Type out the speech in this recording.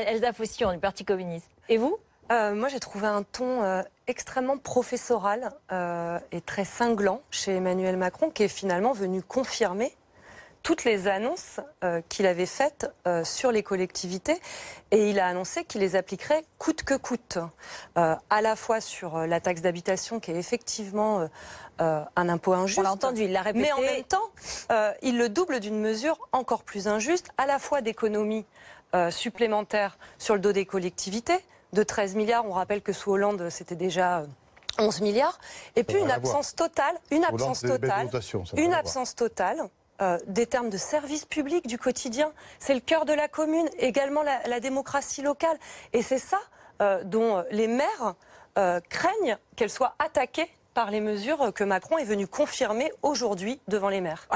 Elsa Faucillon du Parti communiste. Et vous euh, Moi, j'ai trouvé un ton euh, extrêmement professoral euh, et très cinglant chez Emmanuel Macron, qui est finalement venu confirmer toutes les annonces euh, qu'il avait faites euh, sur les collectivités et il a annoncé qu'il les appliquerait coûte que coûte, euh, à la fois sur la taxe d'habitation qui est effectivement un impôt injuste. On entendu, il l'a répété. Mais en même temps, il le double d'une mesure encore plus injuste, à la fois d'économies supplémentaires sur le dos des collectivités, de 13 milliards. On rappelle que sous Hollande, c'était déjà... 11 milliards, et puis une absence totale, une absence totale, une absence totale euh, des termes de service public du quotidien. C'est le cœur de la commune, également la, démocratie locale. Et c'est ça euh, dont les maires euh, craignent qu'elles soient attaquées par les mesures que Macron est venu confirmer aujourd'hui devant les maires.